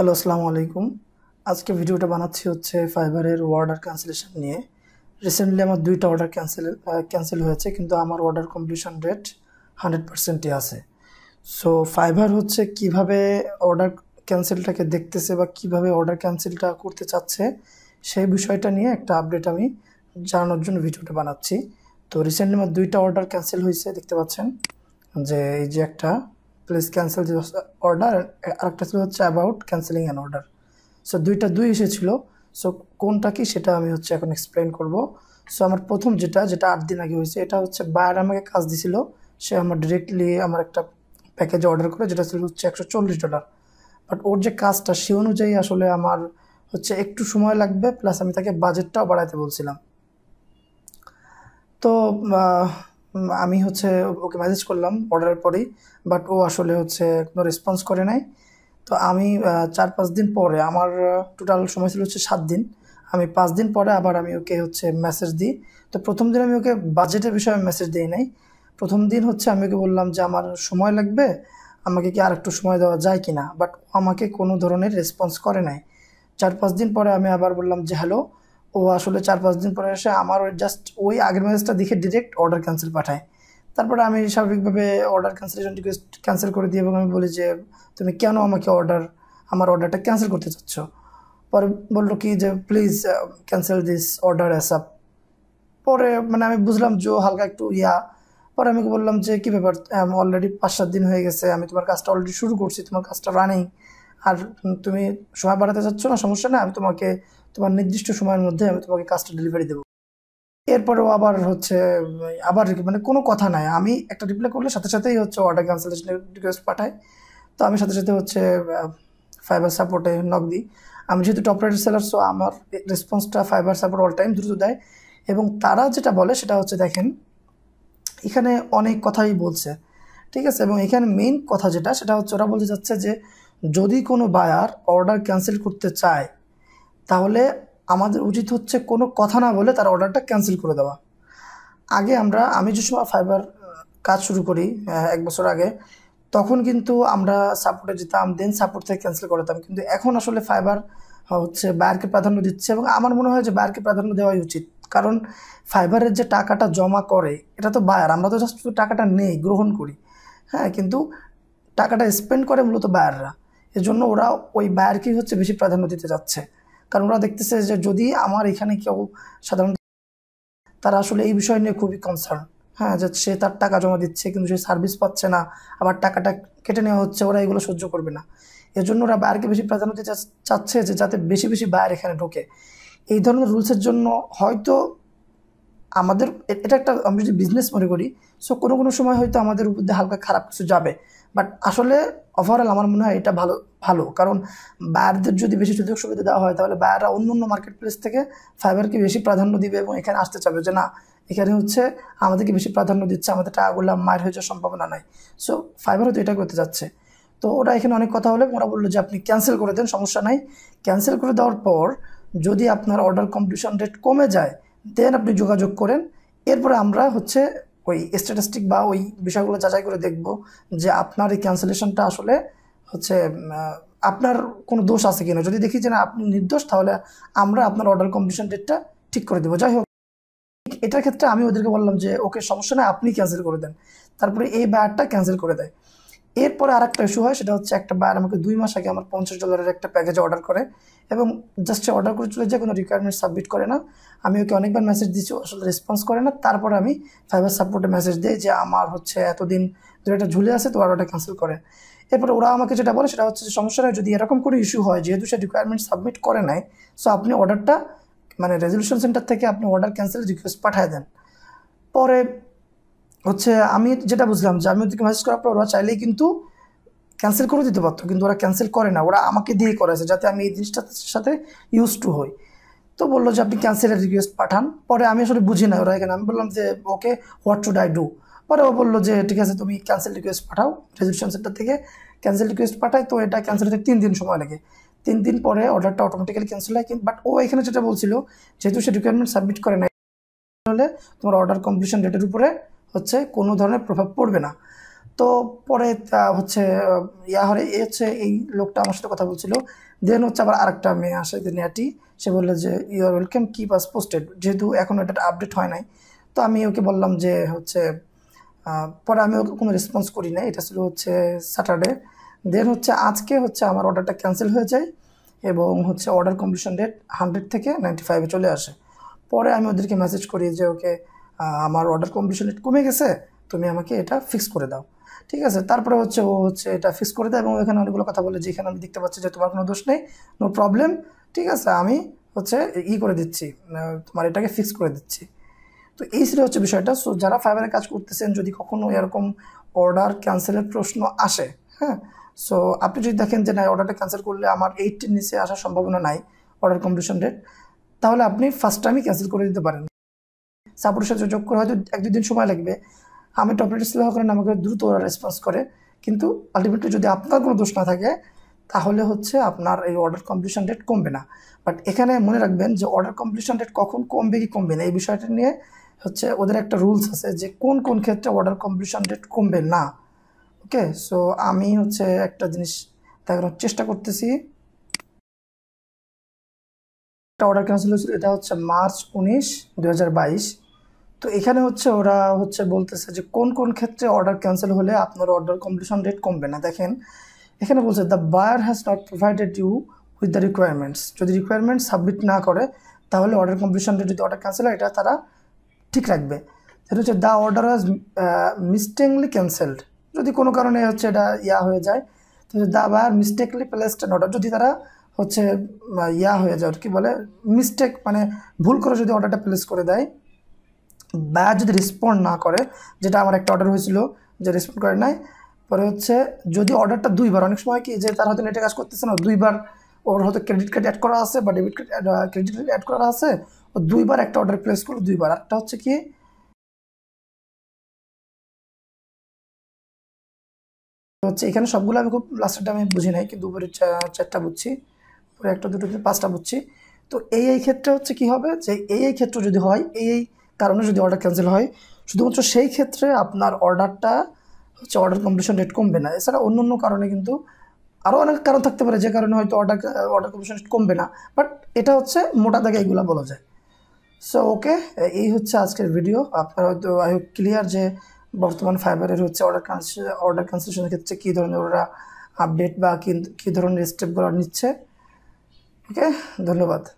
hello আসসালামু আলাইকুম আজকে ভিডিওটা বানাচ্ছি হচ্ছে ফাইবারের অর্ডার ক্যান্সেলেশন নিয়ে রিসেন্টলি আমার দুইটা অর্ডার ক্যান্সেল ক্যান্সেল হয়েছে কিন্তু আমার অর্ডার কমপ্লিশন রেট হান্ড্রেড পার্সেন্টই আছে সো ফাইবার হচ্ছে কিভাবে অর্ডার ক্যান্সেলটাকে দেখতেছে বা কিভাবে অর্ডার ক্যান্সেলটা করতে চাচ্ছে সেই বিষয়টা নিয়ে একটা আপডেট আমি জানানোর জন্য ভিডিওটা বানাচ্ছি তো রিসেন্টলি আমার দুইটা অর্ডার ক্যান্সেল হয়েছে দেখতে পাচ্ছেন যে এই যে একটা প্লিজ ক্যান্সেল দি অর্ডার আরেকটা ছিল হচ্ছে about cancelling an order so দুইটা দুই এসেছিলো সো কোনটা কি সেটা আমি হচ্ছে এখন এক্সপ্লেন করব সো আমার প্রথম যেটা যেটা আট দিন আগে হয়েছে এটা হচ্ছে বায়ার আমাকে কাজ দিছিল সে আমার ডিরেক্টলি আমার একটা প্যাকেজ অর্ডার করে যেটা ছিল হচ্ছে একশো চল্লিশ ডলার বাট ওর যে কাজটা সে অনুযায়ী আসলে আমার হচ্ছে একটু সময় লাগবে প্লাস আমি তাকে বাজেটটাও বাড়াতে বলছিলাম তো আমি হচ্ছে ওকে মেসেজ করলাম অর্ডারের পরেই বাট ও আসলে হচ্ছে কোনো রেসপন্স করে নাই তো আমি চার পাঁচ দিন পরে আমার টোটাল সময় ছিল হচ্ছে সাত দিন আমি পাঁচ দিন পরে আবার আমি ওকে হচ্ছে মেসেজ দিই তো প্রথম দিন আমি ওকে বাজেটের বিষয়ে আমি মেসেজ দিই নাই প্রথম দিন হচ্ছে আমি ওকে বললাম যে আমার সময় লাগবে আমাকে কি আর একটু সময় দেওয়া যায় কি না বাট আমাকে কোনো ধরনের রেসপন্স করে নাই চার পাঁচ দিন পরে আমি আবার বললাম যে হ্যালো ও আসলে চার পাঁচ দিন পরে এসে আমার ওই জাস্ট ওই আগের মেসেজটা দেখে ডিরেক্ট অর্ডার ক্যান্সেল পাঠায় তারপরে আমি স্বাভাবিকভাবে অর্ডার ক্যান্সেলেশন রিকোয়েস্ট ক্যান্সেল করে দিই এবং আমি বলি যে তুমি কেন আমাকে অর্ডার আমার অর্ডারটা ক্যান্সেল করতে চাচ্ছ পরে বললো কি যে please cancel this order ASAP পরে মানে আমি বুঝলাম যে হালকা একটু ইয়া পরে আমি বললাম যে কী ব্যাপার অলরেডি পাঁচ সাত দিন হয়ে গেছে আমি তোমার কাজটা অলরেডি শুরু করছি তোমার কাজটা রানিং আর তুমি সময় বাড়াতে চাচ্ছ না সমস্যা না আমি তোমাকে তোমার নির্দিষ্ট সময়ের মধ্যে আমি তোমাকে কাজটা ডেলিভারি দেবো এরপরেও আবার হচ্ছে আবার মানে কোনো কথা নাই আমি একটা রিপ্লাই করলে সাথে সাথেই হচ্ছে অর্ডার ক্যান্সেলেশনের রিকোয়েস্ট পাঠাই তো আমি সাথে সাথে হচ্ছে ফাইবার সাপোর্টে নক দিই আমি যেহেতু টপ রাইটার সেলার সো আমার রেসপন্সটা ফাইবার সাপোর্ট অল টাইম দ্রুত দেয় এবং তারা যেটা বলে সেটা হচ্ছে দেখেন এখানে অনেক কথাই বলছে ঠিক আছে এবং এখানে মেইন কথা যেটা সেটা হচ্ছে ওরা বলতে যাচ্ছে যে যদি কোনো বায়ার অর্ডার ক্যান্সেল করতে চায় তাহলে আমাদের উচিত হচ্ছে কোনো কথা না বলে তার অর্ডারটা ক্যান্সেল করে দেওয়া আগে আমরা আমি যে সময় ফাইবার কাজ শুরু করি এক বছর আগে তখন কিন্তু আমরা সাপোর্টে যেতাম দেন সাপোর্ট থেকে ক্যান্সেল করতাম কিন্তু এখন আসলে ফাইবার হচ্ছে বায়ারকে প্রাধান্য দিচ্ছে এবং আমার মনে হয় যে বায়ারকে প্রাধান্য দেওয়াই উচিত কারণ ফাইবারের যে টাকাটা জমা করে এটা তো বায়ার আমরা তো জাস্ট টাকাটা নেই গ্রহণ করি হ্যাঁ কিন্তু টাকাটা স্পেন্ড করে মূলত বায়াররা এজন্য ওরা ওই বায়ারকেই হচ্ছে বেশি প্রাধান্য দিতে যাচ্ছে কারণ ওরা দেখতেছে যে যদি আমার এখানে কেউ সাধারণ তারা আসলে এই বিষয় নিয়ে খুবই কনসার্ন হ্যাঁ যে সে তার টাকা জমা দিচ্ছে কিন্তু সে সার্ভিস পাচ্ছে না আবার টাকাটা কেটে নেওয়া হচ্ছে ওরা এগুলো সহ্য করবে না এর জন্য ওরা বাইরকে বেশি প্রাধান্য দিতে চাচ্ছে যে যাতে বেশি বেশি বাইর এখানে ঢোকে এই ধরনের রুলসের জন্য হয়তো আমাদের এটা একটা আমি যদি বিজনেস মনে করি সো কোনো কোনো সময় হয়তো আমাদের উপর দিয়ে হালকা খারাপ কিছু যাবে বাট আসলে ওভারঅল আমার মনে হয় এটা ভালো ভালো কারণ বায়ারদের যদি বেশি সুযোগ সুবিধা দেওয়া হয় তাহলে বায়াররা অন্য অন্য মার্কেট প্লেস থেকে ফাইবারকে বেশি প্রাধান্য দিবে এবং এখানে আসতে চাবে যে না এখানে হচ্ছে আমাদেরকে বেশি প্রাধান্য দিচ্ছে আমাদের টাকাগুলো মায়ের হয়ে যাওয়ার সম্ভাবনা নাই সো ফাইবার হয়তো এটা করতে যাচ্ছে তো ওরা এখানে অনেক কথা হলে ওরা বললো যে আপনি ক্যান্সেল করে দেন সমস্যা নাই ক্যান্সেল করে দেওয়ার পর যদি আপনার অর্ডার কমপ্লিশন রেট কমে যায় দেন আপনি যোগাযোগ করেন এরপরে আমরা হচ্ছে ওই স্ট্যাটিস্টিক বা ওই বিষয়গুলো যাচাই করে দেখব যে আপনার এই ক্যান্সেলেশনটা আসলে হচ্ছে আপনার কোনো দোষ আছে কিনা যদি দেখি যে না আপনি নির্দোষ তাহলে আমরা আপনার অর্ডার কম্পিটিশন ডেটটা ঠিক করে দেবো যাই হোক এটার ক্ষেত্রে আমি ওদেরকে বললাম যে ওকে সমস্যা নেই আপনি ক্যান্সেল করে দেন তারপরে এই বায়ারটা ক্যান্সেল করে দেয় এরপরে আর একটা ইস্যু হয় সেটা হচ্ছে একটা বার আমাকে দুই মাস আগে আমার পঞ্চাশ ডলারের একটা প্যাকেজ অর্ডার করে এবং জাস্ট সে অর্ডার করে চলে যায় কোনো রিকোয়ারমেন্ট সাবমিট করে না আমি ওকে অনেকবার মেসেজ দিচ্ছি আসলে রেসপন্স করে না তারপরে আমি ফাইবার সাপোর্টে মেসেজ দিই যে আমার হচ্ছে এতদিন ধরে একটা ঝুলে আছে তো অর্ডারটা ক্যান্সেল করে এরপরে ওরা আমাকে যেটা বলে সেটা হচ্ছে সমস্যাটা যদি এরকম করে ইস্যু হয় যেহেতু সে রিকোয়ারমেন্ট সাবমিট করে নাই সো আপনি অর্ডারটা মানে রেজলিউশন সেন্টার থেকে আপনি অর্ডার ক্যান্সেল রিকোয়েস্ট পাঠায় দেন পরে হচ্ছে আমি যেটা বুঝলাম যে আমি ওদেরকে মেসেজ করার পর ওরা চাইলেই কিন্তু ক্যান্সেল করে দিতে পারতো কিন্তু ওরা ক্যান্সেল করে না ওরা আমাকে দিয়ে করেছে যাতে আমি এই জিনিসটার সাথে ইউজ টু হই তো বললো যে আপনি ক্যান্সেলের রিকোয়েস্ট পাঠান পরে আমি আসলে বুঝি না ওরা এখানে আমি বললাম যে okay what should I do পরে ও বললো যে ঠিক আছে তুমি ক্যান্সেল রিকোয়েস্ট পাঠাও রেজিস্ট্রেশন সেন্টার থেকে ক্যান্সেল রিকোয়েস্ট পাঠায় তো এটা ক্যান্সেল হতে তিন দিন সময় লাগে তিন দিন পরে অর্ডারটা অটোমেটিক্যালি ক্যান্সেল হয় কিন্তু বাট ও এখানে যেটা বলছিল যেহেতু সে রিকোয়ারমেন্ট সাবমিট করে না হলে তোমার অর্ডার কমপ্লিশন ডেটের উপরে হচ্ছে কোনো ধরনের প্রভাব পড়বে না তো পরে তা হচ্ছে ইয়া হরে এ হচ্ছে এই লোকটা আমার সাথে কথা বলছিল দেন হচ্ছে আবার আরেকটা মেয়ে আসে নেয়াটি সে বললো যে you are welcome keep us posted যেহেতু এখন এটা আপডেট হয় নাই তো আমি ওকে বললাম যে হচ্ছে পরে আমি ওকে কোনো রেসপন্স করি না এটা ছিল হচ্ছে স্যাটারডে দেন হচ্ছে আজকে হচ্ছে আমার অর্ডারটা ক্যান্সেল হয়ে যায় এবং হচ্ছে অর্ডার কমপ্লিশন ডেট হান্ড্রেড থেকে নাইনটি ফাইভে চলে আসে পরে আমি ওদেরকে মেসেজ করি যে ওকে আমার অর্ডার কমপ্লিশন রেট কমে গেছে তুমি আমাকে এটা ফিক্স করে দাও ঠিক আছে তারপরে হচ্ছে ও হচ্ছে এটা ফিক্স করে দেয় এবং ওইখানে অনেকগুলো কথা বলে যেখানে আমি দেখতে পাচ্ছি যে তোমার কোনো দোষ নেই নো প্রবলেম ঠিক আছে আমি হচ্ছে ই করে দিচ্ছি তোমার এটাকে ফিক্স করে দিচ্ছি তো এই ছিল হচ্ছে বিষয়টা সো যারা ফাইবারে কাজ করতেছেন যদি কখনো এরকম অর্ডার ক্যান্সেলের প্রশ্ন আসে হ্যাঁ সো আপনি যদি দেখেন যে না অর্ডারটা ক্যান্সেল করলে আমার এইটটির নিচে আসার সম্ভাবনা নাই অর্ডার কমপ্লিশন রেট তাহলে আপনি ফার্স্ট টাইমই ক্যান্সেল করে দিতে পারেন সাপোর্টের সাথে যোগ করে হয়তো এক দুদিন সময় লাগবে আমি টপ রেটে সিলেক্ট করেন আমাকে দ্রুত ওরা রেসপন্স করে কিন্তু আলটিমেটলি যদি আপনার কোনো দোষ না থাকে তাহলে হচ্ছে আপনার এই অর্ডার কমপ্লিশন রেট কমবে না বাট এখানে মনে রাখবেন যে অর্ডার কমপ্লিশন রেট কখন কমবে কি কমবে না এই বিষয়টা নিয়ে হচ্ছে ওদের একটা রুলস আছে যে কোন কোন ক্ষেত্রে অর্ডার কমপ্লিশন রেট কমবে না ওকে সো আমি হচ্ছে একটা জিনিস দেখানোর চেষ্টা করতেছি একটা অর্ডার ক্যান্সেল হয়েছিল এটা হচ্ছে মার্চ উনিশ দু তো এখানে হচ্ছে ওরা হচ্ছে বলতেছে যে কোন কোন ক্ষেত্রে অর্ডার ক্যান্সেল হলে আপনার অর্ডার কমপ্লিশন রেট কমবে না দেখেন এখানে বলছে the buyer has not provided you with the requirements যদি রিকোয়ারমেন্ট সাবমিট না করে তাহলে অর্ডার কমপ্লিশন রেট যদি অর্ডার ক্যান্সেল হয় এটা তারা ঠিক রাখবে সেটা হচ্ছে the order has mistakenly cancelled যদি কোনো কারণে হচ্ছে এটা ইয়া হয়ে যায় তো the buyer mistakenly placed order যদি তারা হচ্ছে ইয়া হয়ে যায় আর কি বলে মিস্টেক মানে ভুল করে যদি অর্ডারটা প্লেস করে দেয় ব্যা যদি রেসপন্ড না করে যেটা আমার একটা অর্ডার হয়েছিল যে রেসপন্ড করে নাই পরে হচ্ছে যদি অর্ডারটা দুইবার অনেক সময় কি যে তার হয়তো নেটে কাজ করতেছে না দুইবার ওর হয়তো ক্রেডিট কার্ড অ্যাড করা আছে বা debit card credit card add করা আছে ও দুইবার একটা অর্ডার প্লেস করলো দুইবার একটা হচ্ছে কি হচ্ছে এখানে সবগুলো আমি খুব লাস্টেরটা আমি বুঝি নাই কিন্তু উপরে চারটা বুঝছি একটা দুটো পাঁচটা বুঝছি তো এই এই ক্ষেত্রে হচ্ছে কি হবে যে এই এই ক্ষেত্রে যদি হয় এই এই কারণে যদি অর্ডার ক্যান্সেল হয় শুধুমাত্র সেই ক্ষেত্রে আপনার অর্ডারটা হচ্ছে অর্ডার কমপ্লিশন রেট কমবে না এছাড়া অন্য অন্য কারণে কিন্তু আরও অনেক কারণ থাকতে পারে যে কারণে হয়তো অর্ডার অর্ডার কমপ্লিশন রেট কমবে না বাট এটা হচ্ছে মোটা দাগে এগুলো বলা যায় সো ওকে এই হচ্ছে আজকের ভিডিও আপনারা হয়তো আই হোপ ক্লিয়ার যে বর্তমান ফাইবারের হচ্ছে অর্ডার ক্যান্সেল অর্ডার ক্যান্সেলেশনের ক্ষেত্রে কী ধরনের ওরা আপডেট বা কী ধরনের স্টেপগুলো নিচ্ছে ওকে ধন্যবাদ